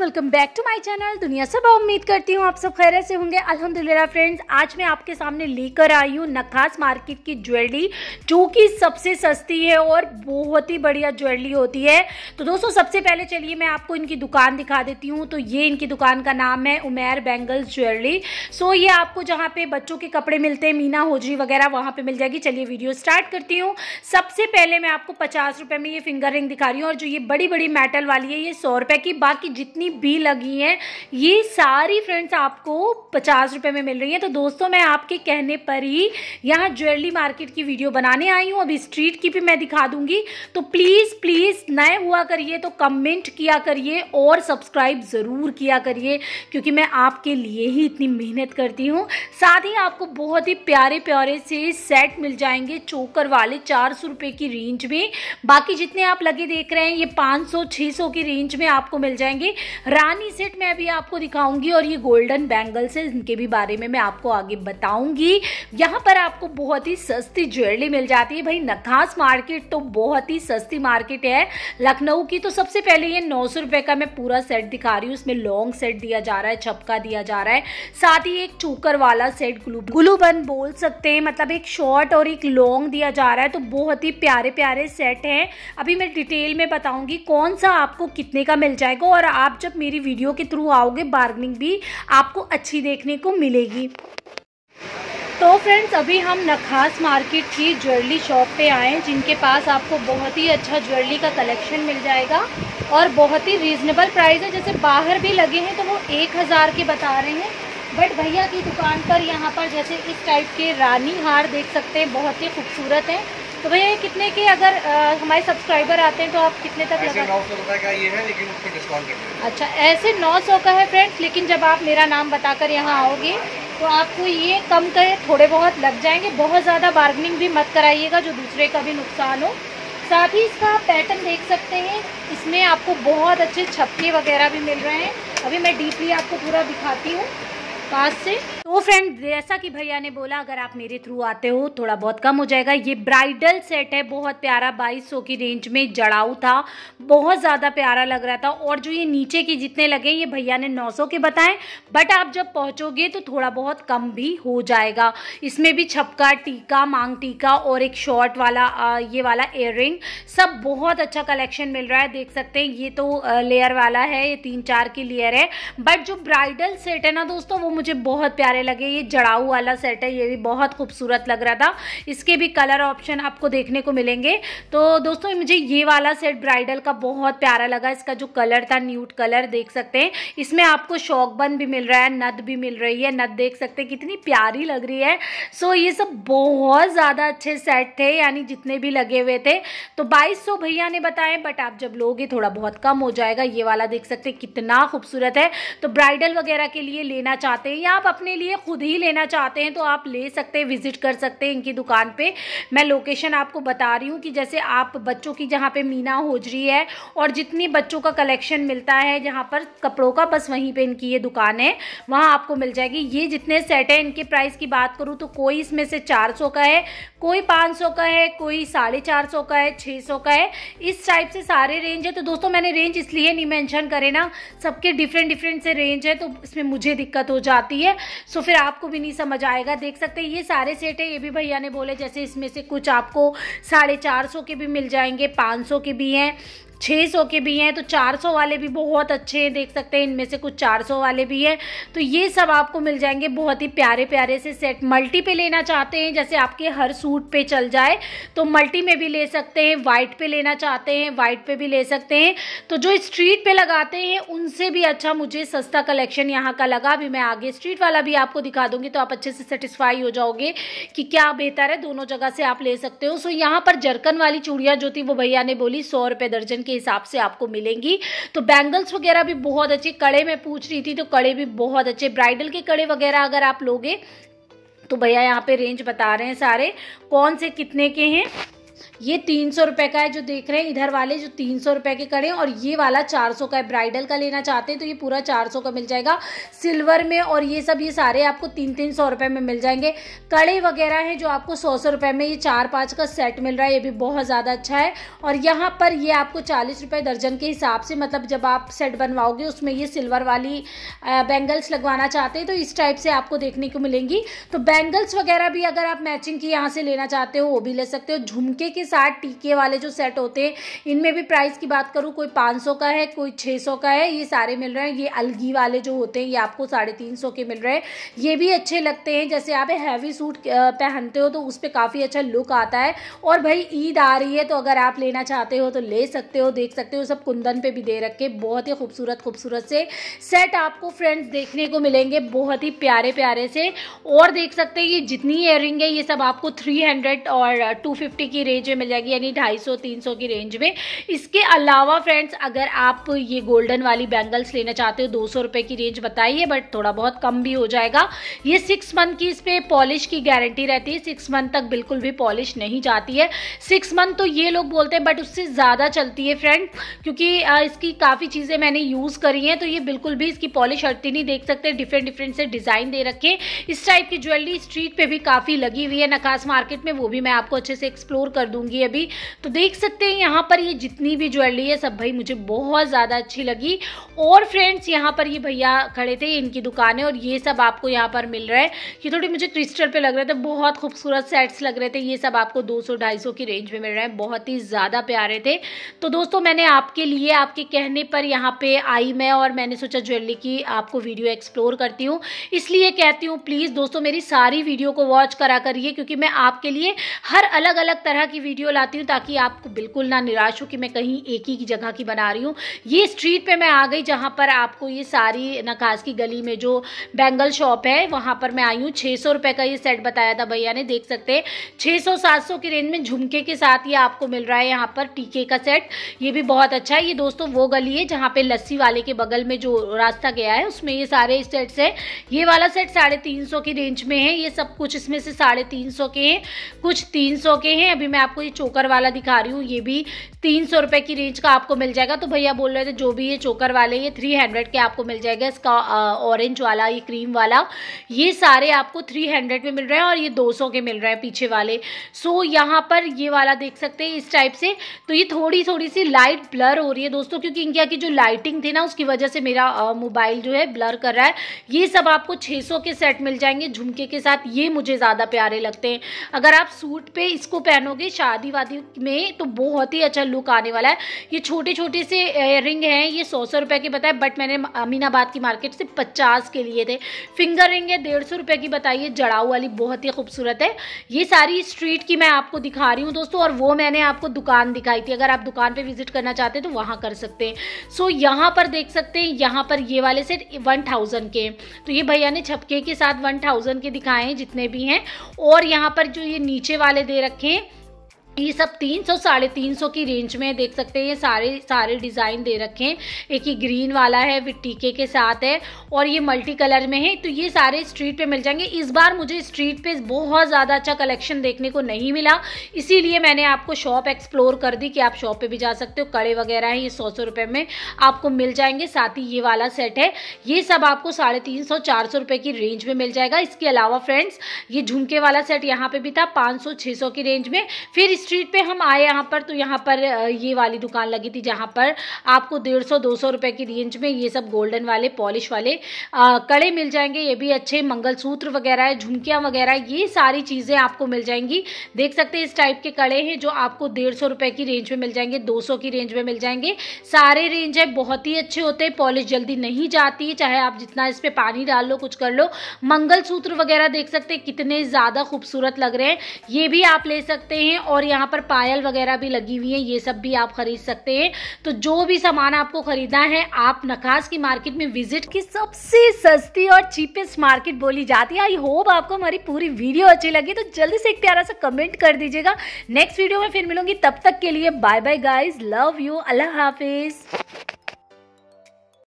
welcome back to my channel दुनिया सब उम्मीद करती हूँ आप सब खैर से होंगे अल्हम्दुलिल्लाह फ्रेंड्स आज मैं आपके सामने लेकर आई हूँ नखास मार्केट की ज्वेलरी जो कि सबसे सस्ती है और बहुत ही बढ़िया ज्वेलरी होती है तो दोस्तों सबसे पहले चलिए मैं आपको इनकी दुकान दिखा देती हूँ तो ये इनकी दुकान का नाम है उमेर बैंगल्स ज्वेलरी सो ये आपको जहाँ पे बच्चों के कपड़े मिलते हैं मीना होजरी वगैरह वहाँ पर मिल जाएगी चलिए वीडियो स्टार्ट करती हूँ सबसे पहले मैं आपको पचास में ये फिंगर रिंग दिखा रही हूँ और जो ये बड़ी बड़ी मेटल वाली है ये सौ की बाकी जितनी जितनी भी लगी हैं ये सारी फ्रेंड्स आपको पचास रुपये में मिल रही है तो दोस्तों मैं आपके कहने पर ही यहाँ ज्वेलरी मार्केट की वीडियो बनाने आई हूँ अभी स्ट्रीट की भी मैं दिखा दूंगी तो प्लीज़ प्लीज़ नए हुआ करिए तो कमेंट किया करिए और सब्सक्राइब ज़रूर किया करिए क्योंकि मैं आपके लिए ही इतनी मेहनत करती हूँ साथ ही आपको बहुत ही प्यारे प्यारे से सेट मिल जाएंगे चोकर वाले चार सौ रुपये की रेंज में बाकी जितने आप लगे देख रहे हैं ये पाँच सौ छः सौ की रेंज में आपको मिल जाएंगे रानी सेट मैं अभी आपको दिखाऊंगी और ये गोल्डन बैंगल्स है इनके भी बारे में मैं आपको आगे बताऊंगी यहाँ पर आपको बहुत ही सस्ती ज्वेलरी मिल जाती है भाई नखास मार्केट तो बहुत ही सस्ती मार्केट है लखनऊ की तो सबसे पहले ये नौ सौ का मैं पूरा सेट दिखा रही हूँ उसमें लॉन्ग सेट दिया जा रहा है छपका दिया जा रहा है साथ ही एक चूकर वाला सेट ग्लू ग्लू बन बोल सकते हैं मतलब एक शॉर्ट और एक लॉन्ग दिया जा रहा है तो बहुत ही प्यारे प्यारे सेट हैं अभी मैं डिटेल में बताऊंगी कौन सा आपको कितने का मिल जाएगा और आप जब मेरी वीडियो के थ्रू आओगे बार्गनिंग भी आपको अच्छी देखने को मिलेगी तो फ्रेंड्स अभी हम नखास मार्केट की ज्वेलरी शॉप पे आए हैं जिनके पास आपको बहुत ही अच्छा ज्वेलरी का कलेक्शन मिल जाएगा और बहुत ही रीज़नेबल प्राइस है जैसे बाहर भी लगे हैं तो वो एक हज़ार के बता रहे हैं बट भैया की दुकान पर यहाँ पर जैसे इस टाइप के रानी हार देख सकते हैं बहुत ही खूबसूरत हैं तो भैया ये कितने के अगर आ, हमारे सब्सक्राइबर आते हैं तो आप कितने तक ऐसे सौ का ये है लेकिन पर डिस्काउंट कर अच्छा ऐसे नौ सौ का है फ्रेंड्स लेकिन जब आप मेरा नाम बताकर यहाँ आओगे तो आपको ये कम कर थोड़े बहुत लग जाएंगे बहुत ज़्यादा बार्गनिंग भी मत कराइएगा जो दूसरे का भी नुकसान हो साथ ही इसका आप पैटर्न देख सकते हैं इसमें आपको बहुत अच्छे छपके वगैरह भी मिल रहे हैं अभी मैं डीपली आपको पूरा दिखाती हूँ पास से तो फ्रेंड जैसा कि भैया ने बोला अगर आप मेरे थ्रू आते हो थोड़ा बहुत कम हो जाएगा ये ब्राइडल सेट है बहुत प्यारा 2200 की रेंज में जड़ाऊ था बहुत ज़्यादा प्यारा लग रहा था और जो ये नीचे के जितने लगे ये भैया ने 900 के बताए बट आप जब पहुँचोगे तो थोड़ा बहुत कम भी हो जाएगा इसमें भी छपका टीका मांग टीका और एक शॉर्ट वाला ये वाला एयर सब बहुत अच्छा कलेक्शन मिल रहा है देख सकते हैं ये तो लेयर वाला है ये तीन चार की लेयर है बट जो ब्राइडल सेट है ना दोस्तों वो मुझे बहुत प्यारा प्यारे लगे ये जड़ाऊ वाला सेट है ये भी बहुत खूबसूरत लग रहा था इसके भी कलर ऑप्शन आपको देखने को मिलेंगे तो दोस्तों मुझे ये वाला सेट ब्राइडल का बहुत प्यारा लगा इसका जो कलर था न्यूट कलर देख सकते हैं इसमें आपको शौकबन भी मिल रहा है नद भी मिल रही है नद देख सकते हैं कितनी प्यारी लग रही है सो ये सब बहुत ज़्यादा अच्छे सेट थे यानी जितने भी लगे हुए थे तो बाईस भैया ने बताया बट आप जब लोगे थोड़ा बहुत कम हो जाएगा ये वाला देख सकते कितना खूबसूरत है तो ब्राइडल वगैरह के लिए लेना चाहते हैं या आप अपने लिए लिए खुद ही लेना चाहते हैं तो आप ले सकते हैं विज़िट कर सकते हैं इनकी दुकान पे मैं लोकेशन आपको बता रही हूँ कि जैसे आप बच्चों की जहाँ पे मीना होजरी है और जितनी बच्चों का कलेक्शन मिलता है जहाँ पर कपड़ों का बस वहीं पे इनकी ये दुकान है वहाँ आपको मिल जाएगी ये जितने सेट हैं इनके प्राइस की बात करूँ तो कोई इसमें से चार का है कोई पाँच का है कोई साढ़े का है छः का है इस टाइप से सारे रेंज है तो दोस्तों मैंने रेंज इसलिए नहीं मैंशन करे ना सबके डिफरेंट डिफरेंट से रेंज है तो इसमें मुझे दिक्कत हो जाती है सो तो फिर आपको भी नहीं समझ आएगा देख सकते हैं ये सारे सेट है ये भी भैया ने बोले जैसे इसमें से कुछ आपको साढ़े चार सौ के भी मिल जाएंगे पाँच सौ के भी हैं 600 के भी हैं तो 400 वाले भी बहुत अच्छे हैं देख सकते हैं इनमें से कुछ 400 वाले भी हैं तो ये सब आपको मिल जाएंगे बहुत ही प्यारे प्यारे से सेट मल्टी पे लेना चाहते हैं जैसे आपके हर सूट पे चल जाए तो मल्टी में भी ले सकते हैं वाइट पे लेना चाहते हैं वाइट पे भी ले सकते हैं तो जो स्ट्रीट पे लगाते हैं उनसे भी अच्छा मुझे सस्ता कलेक्शन यहाँ का लगा अभी मैं आगे स्ट्रीट वाला भी आपको दिखा दूंगी तो आप अच्छे से सेटिस्फाई हो जाओगे कि क्या बेहतर है दोनों जगह से आप ले सकते हो सो यहाँ पर जरकन वाली चूड़ियाँ जो थी वो भैया ने बोली सौ रुपये दर्जन के हिसाब से आपको मिलेंगी तो बैंगल्स वगैरह भी बहुत अच्छे कड़े में पूछ रही थी तो कड़े भी बहुत अच्छे ब्राइडल के कड़े वगैरह अगर आप लोगे तो भैया यहाँ पे रेंज बता रहे हैं सारे कौन से कितने के हैं ये तीन सौ रुपए का है जो देख रहे हैं इधर वाले जो तीन सौ रुपए के कड़े और ये वाला चार सौ का है ब्राइडल का लेना चाहते हैं तो ये पूरा चार सौ का मिल जाएगा सिल्वर में और ये सब ये सारे आपको तीन तीन सौ रुपए में मिल जाएंगे कड़े वगैरह हैं जो आपको सौ सौ रुपए में ये चार पाँच का सेट मिल रहा है ये भी बहुत ज़्यादा अच्छा है और यहाँ पर ये आपको चालीस रुपए दर्जन के हिसाब से मतलब जब आप सेट बनवाओगे उसमें ये सिल्वर वाली बैंगल्स लगवाना चाहते हैं तो इस टाइप से आपको देखने को मिलेंगी तो बैंगल्स वगैरह भी अगर आप मैचिंग की यहाँ से लेना चाहते हो वो भी ले सकते हो झुमके के साथ टीके वाले जो सेट होते हैं इनमें भी प्राइस की बात करूँ कोई पाँच सौ का है कोई छः सौ का है ये सारे मिल रहे हैं ये अलगी वाले जो होते हैं ये आपको साढ़े तीन सौ के मिल रहे हैं ये भी अच्छे लगते हैं जैसे आप हैवी सूट पहनते हो तो उस पर काफ़ी अच्छा लुक आता है और भाई ईद आ रही है तो अगर आप लेना चाहते हो तो ले सकते हो देख सकते हो सब कुंदन पे भी दे रखे बहुत ही खूबसूरत खूबसूरत से सेट आपको फ्रेंड्स देखने को मिलेंगे बहुत ही प्यारे प्यारे से और देख सकते हैं ये जितनी इयर है ये सब आपको थ्री हंड्रेड और टू फिफ्टी की रेंज में में मिल जाएगी यानी 250 300 की रेंज में इसके अलावा फ्रेंड्स अगर आप ये गोल्डन वाली बैंगल्स लेना चाहते हो दो सौ की रेंज बताइए बट थोड़ा बहुत कम भी हो जाएगा ये सिक्स मंथ की इस पर पॉलिश की गारंटी रहती है सिक्स मंथ तक बिल्कुल भी पॉलिश नहीं जाती है सिक्स मंथ तो ये लोग बोलते हैं बट उससे ज़्यादा चलती है फ्रेंड क्योंकि इसकी काफ़ी चीज़ें मैंने यूज़ करी हैं तो ये बिल्कुल भी इसकी पॉलिश हटती नहीं देख सकते डिफरेंट डिफरेंट से डिज़ाइन दे रखे इस टाइप की ज्वेलरी स्ट्रीट पर भी काफ़ी लगी हुई है नकाश मार्केट में वो भी मैं आपको अच्छे से एक्सप्लोर कर दूँगी दूंगी अभी तो देख सकते हैं यहाँ पर ये जितनी भी ज्वेलरी है सब भाई मुझे बहुत ज़्यादा अच्छी लगी और फ्रेंड्स यहाँ पर ये भैया खड़े थे इनकी दुकान है और ये सब आपको यहाँ पर मिल रहा है ये थोड़ी मुझे क्रिस्टल पर लग रहे थे बहुत खूबसूरत सेट्स लग रहे थे ये सब आपको दो सौ की रेंज में मिल रहे हैं बहुत ही ज़्यादा प्यारे थे तो दोस्तों मैंने आपके लिए आपके कहने पर यहाँ पर आई मैं और मैंने सोचा ज्वेलरी की आपको वीडियो एक्सप्लोर करती हूँ इसलिए कहती हूँ प्लीज़ दोस्तों मेरी सारी वीडियो को वॉच करा करिए क्योंकि मैं आपके लिए हर अलग अलग तरह की वीडियो लाती हूँ ताकि आपको बिल्कुल ना निराश हो कि मैं कहीं एक ही जगह की बना रही हूँ ये स्ट्रीट पर मैं आ गई जहाँ पर आपको ये सारी नकाश की गली में जो बैंगल शॉप है वहाँ पर मैं आई हूँ छः सौ रुपये का ये सेट बताया था भैया ने देख सकते हैं छः सौ सात सौ की रेंज में झुमके के साथ ये आपको मिल रहा है यहाँ पर टीके का सेट ये भी बहुत अच्छा है ये दोस्तों वो गली है जहाँ पर लस्सी वाले के बगल में जो रास्ता गया है उसमें ये सारे सेट्स है ये वाला सेट साढ़े तीन सौ की रेंज में है ये सब कुछ इसमें से साढ़े तीन सौ के हैं कुछ तीन सौ के हैं अभी मैं आपको ये चोकर वाला दिखा रही हूँ ये भी तीन सौ रुपये की रेंज का आपको मिल जाएगा तो भैया बोल रहे थे जो भी ये चोकर वाले ये थ्री हंड्रेड के आपको मिल जाएगा इसका ऑरेंज वाला ये क्रीम वाला ये सारे आपको थ्री हंड्रेड में मिल रहे हैं और ये दो सौ के मिल रहे हैं पीछे वाले सो यहाँ पर ये वाला देख सकते हैं इस टाइप से तो ये थोड़ी थोड़ी सी लाइट ब्लर हो रही है दोस्तों क्योंकि इंडिया की जो लाइटिंग थी ना उसकी वजह से मेरा मोबाइल जो है ब्लर कर रहा है ये सब आपको 600 के सेट मिल जाएंगे झुमके के साथ ये मुझे ज़्यादा प्यारे लगते हैं अगर आप सूट पे इसको पहनोगे शायद शादी वादी में तो बहुत ही अच्छा लुक आने वाला है ये छोटे छोटे से रिंग हैं ये सौ सौ रुपये के बताए बट मैंने अमीनाबाद की मार्केट से पचास के लिए थे फिंगर रिंग है डेढ़ सौ रुपये की बताइए जड़ाऊ वाली बहुत ही खूबसूरत है ये सारी स्ट्रीट की मैं आपको दिखा रही हूँ दोस्तों और वो मैंने आपको दुकान दिखाई थी अगर आप दुकान पर विजिट करना चाहते तो वहाँ कर सकते हैं सो यहाँ पर देख सकते हैं यहाँ पर ये वाले सेट वन थाउजेंड के तो ये भैया ने छपके के साथ वन थाउजेंड के दिखाए हैं जितने भी हैं और यहाँ पर जो ये नीचे वाले दे रखे हैं ये सब तीन सौ साढ़े तीन सौ की रेंज में देख सकते हैं ये सारे सारे डिज़ाइन दे रखे हैं एक ये ग्रीन वाला है विथ टीके के साथ है और ये मल्टी कलर में है तो ये सारे स्ट्रीट पे मिल जाएंगे इस बार मुझे स्ट्रीट पे बहुत ज़्यादा अच्छा कलेक्शन देखने को नहीं मिला इसीलिए मैंने आपको शॉप एक्सप्लोर कर दी कि आप शॉप पर भी जा सकते हो कड़े वगैरह हैं ये सौ सौ रुपये में आपको मिल जाएंगे साथ ही ये वाला सेट है ये सब आपको साढ़े तीन सौ चार सौ रुपये की रेंज में मिल जाएगा इसके अलावा फ्रेंड्स ये झुमके वाला सेट यहाँ पर भी था पाँच सौ छः सौ की रेंज में फिर इस स्ट्रीट पे हम आए यहाँ पर तो यहाँ पर ये वाली दुकान लगी थी जहाँ पर आपको डेढ़ सौ दो सौ रुपये की रेंज में ये सब गोल्डन वाले पॉलिश वाले आ, कड़े मिल जाएंगे ये भी अच्छे मंगलसूत्र वगैरह है झुमकियाँ वगैरह ये सारी चीज़ें आपको मिल जाएंगी देख सकते हैं इस टाइप के कड़े हैं जो आपको डेढ़ सौ की रेंज में मिल जाएंगे दो सौ की रेंज में मिल जाएंगे सारे रेंज है बहुत ही अच्छे होते हैं पॉलिश जल्दी नहीं जाती चाहे आप जितना इस पर पानी डाल लो कुछ कर लो मंगलसूत्र वगैरह देख सकते हैं कितने ज़्यादा खूबसूरत लग रहे हैं ये भी आप ले सकते हैं और यहाँ यहाँ पर पायल वगैरह भी लगी हुई है ये सब भी आप खरीद सकते हैं तो जो भी सामान आपको खरीदना है आप नखास की मार्केट में विजिट की सबसे सस्ती और चीपेस्ट मार्केट बोली जाती है आई होप आपको हमारी पूरी वीडियो अच्छी लगी तो जल्दी से एक प्यारा सा कमेंट कर दीजिएगा नेक्स्ट वीडियो में फिर मिलूंगी तब तक के लिए bye bye guys love you अल्लाह हाफिज़